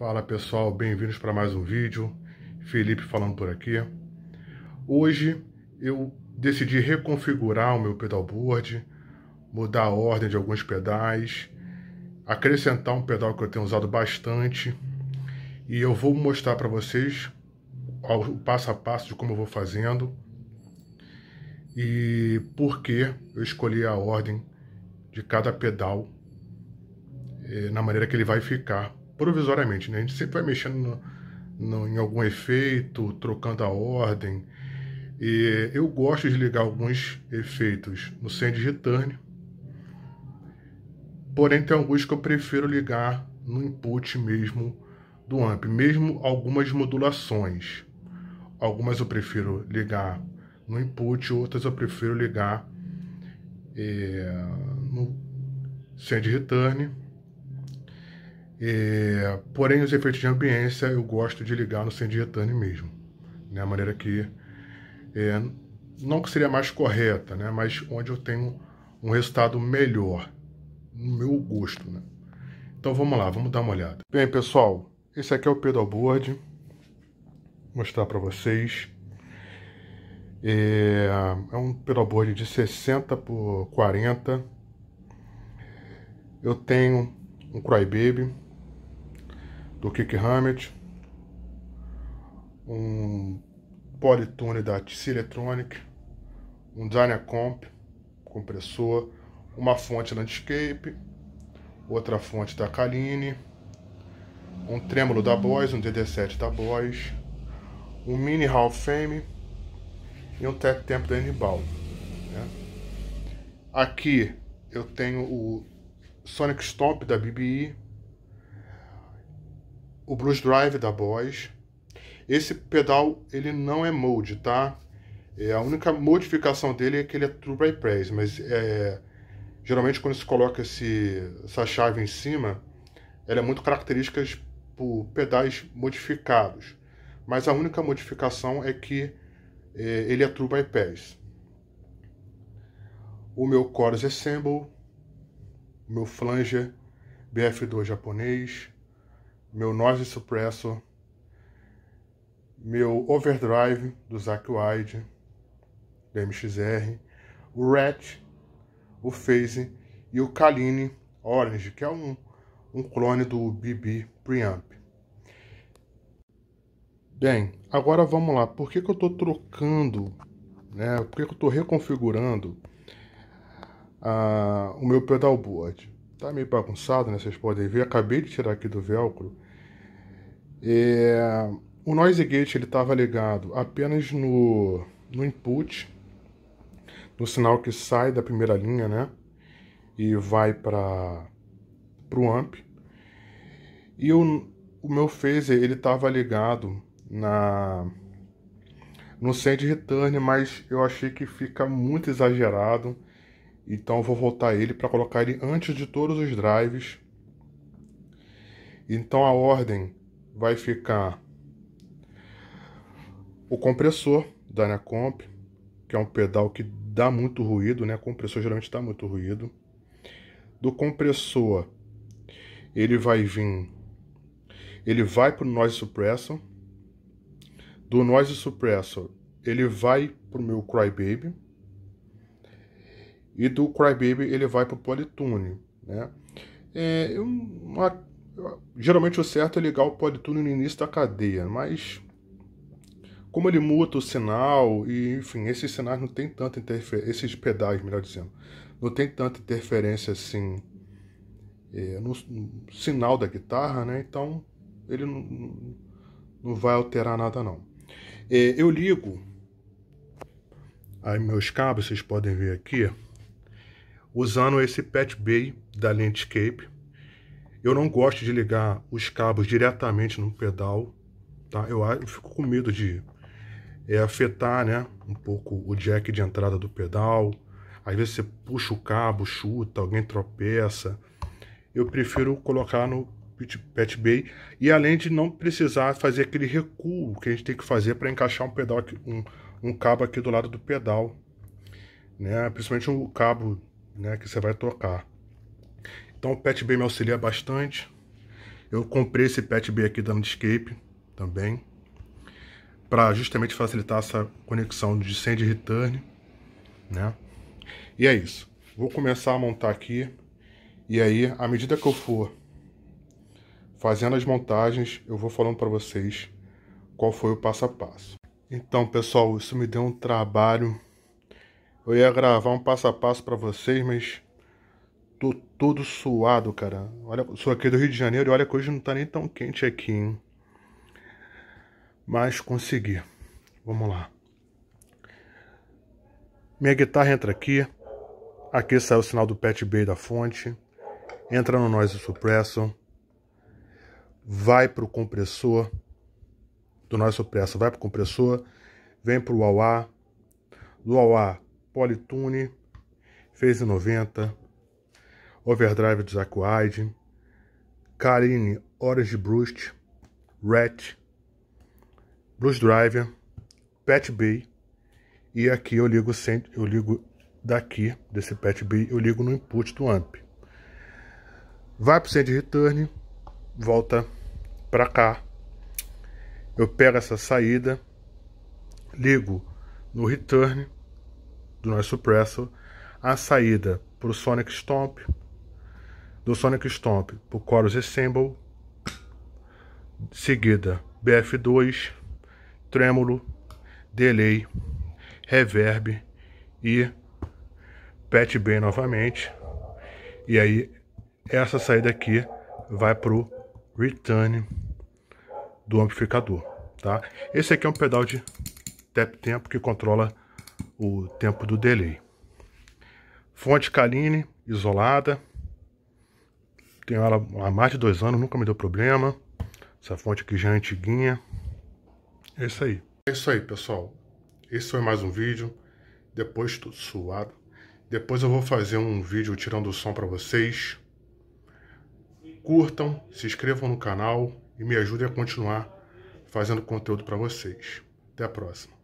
Fala pessoal, bem-vindos para mais um vídeo. Felipe falando por aqui. Hoje eu decidi reconfigurar o meu pedalboard, mudar a ordem de alguns pedais, acrescentar um pedal que eu tenho usado bastante e eu vou mostrar para vocês o passo a passo de como eu vou fazendo e por que eu escolhi a ordem de cada pedal eh, na maneira que ele vai ficar provisoriamente, né? A gente sempre vai mexendo no, no, em algum efeito, trocando a ordem. E eu gosto de ligar alguns efeitos no Send Return, porém tem alguns que eu prefiro ligar no input mesmo do AMP, mesmo algumas modulações. Algumas eu prefiro ligar no input, outras eu prefiro ligar é, no Send Return. É, porém, os efeitos de ambiência eu gosto de ligar no Sendietani mesmo, né? A maneira que é, não que seria mais correta, né? Mas onde eu tenho um resultado melhor no meu gosto, né? Então vamos lá, vamos dar uma olhada. Bem, pessoal, esse aqui é o pedalboard. Vou mostrar para vocês. É, é um pedalboard de 60 por 40. Eu tenho um Crybaby do Kick Hammett, um Polytune da TC Electronic, um Dynacomp compressor, uma fonte Landscape, outra fonte da Kaline, um trêmulo da Boys, um DD7 da Boys, um mini Hall Fame e um Tech Tempo da Nibal. Né? Aqui eu tenho o Sonic Stomp da BBI, o Blues Drive da Boss. Esse pedal ele não é mode, tá? É, a única modificação dele é que ele é True by mas é, geralmente quando se coloca esse, essa chave em cima, ela é muito característica por pedais modificados. Mas a única modificação é que é, ele é True by O meu Chorus Assemble, o meu Flanger BF2 japonês, meu Noise Suppressor, meu Overdrive do Zack Wide, da MXR, o Rat, o Phase e o Kaline Orange, que é um, um clone do BB Preamp. Bem, agora vamos lá. Por que, que eu estou trocando, né? Por que, que eu estou reconfigurando uh, o meu pedalboard? Tá meio bagunçado, né? Vocês podem ver. Acabei de tirar aqui do velcro. É... O noise gate ele estava ligado apenas no, no input, no sinal que sai da primeira linha, né? E vai para o amp. E o, o meu phaser ele estava ligado na no send return, mas eu achei que fica muito exagerado então vou voltar ele para colocar ele antes de todos os drives. Então a ordem vai ficar o compressor da Necomp, que é um pedal que dá muito ruído, né? O compressor geralmente dá muito ruído. Do compressor, ele vai vir, ele vai para o noise suppressor. Do noise suppressor, ele vai para o meu Crybaby. E do Crybaby ele vai para o Polytune. Né? É, uma, geralmente o certo é ligar o Polytune no início da cadeia, mas como ele muta o sinal, e enfim, esses sinais não tem tanta interferência, esses pedais, melhor dizendo, não tem tanta interferência assim é, no, no, sinal da guitarra, né? Então ele não, não vai alterar nada não. É, eu ligo aí meus cabos, vocês podem ver aqui usando esse patch bay da Landscape. Eu não gosto de ligar os cabos diretamente no pedal, tá? Eu, eu fico com medo de é, afetar, né, um pouco o jack de entrada do pedal. Às vezes você puxa o cabo, chuta, alguém tropeça. Eu prefiro colocar no patch bay e além de não precisar fazer aquele recuo que a gente tem que fazer para encaixar um pedal aqui, um, um cabo aqui do lado do pedal, né? Principalmente o cabo né, que você vai tocar. Então o Pet B me auxilia bastante. Eu comprei esse Pet B aqui da Landscape também, para justamente facilitar essa conexão de send return, né? E é isso. Vou começar a montar aqui e aí, à medida que eu for fazendo as montagens, eu vou falando para vocês qual foi o passo a passo. Então, pessoal, isso me deu um trabalho eu ia gravar um passo a passo para vocês, mas tô todo suado, cara. Olha, sou aqui do Rio de Janeiro e olha que hoje não tá nem tão quente aqui, hein? Mas consegui. Vamos lá. Minha guitarra entra aqui. Aqui sai o sinal do Pet Bay da fonte. Entra no noise suppressor. Vai pro compressor do noise suppressor. vai pro compressor, vem pro wah do wah. Polytune, Phase 90, Overdrive de Zakuide, Karine Horas de Brust, Rat, Blues Driver, Pet Bay, e aqui eu ligo, eu ligo daqui, desse Pet Bay, eu ligo no input do amp. Vai para o send return, volta para cá, eu pego essa saída, ligo no return, do nosso suppressor, a saída para o Sonic Stomp, do Sonic Stomp para o Chorus Assemble, seguida BF2, Trêmulo, Delay, Reverb e Patch Bay novamente. E aí essa saída aqui vai para o Return do amplificador. Tá? Esse aqui é um pedal de tap tempo que controla o tempo do delay. Fonte Kaline, isolada. Tenho ela há mais de dois anos, nunca me deu problema. Essa fonte aqui já é antiguinha. É isso aí. É isso aí, pessoal. Esse foi mais um vídeo. Depois tudo suado. Depois eu vou fazer um vídeo tirando o som para vocês. Curtam, se inscrevam no canal e me ajudem a continuar fazendo conteúdo para vocês. Até a próxima.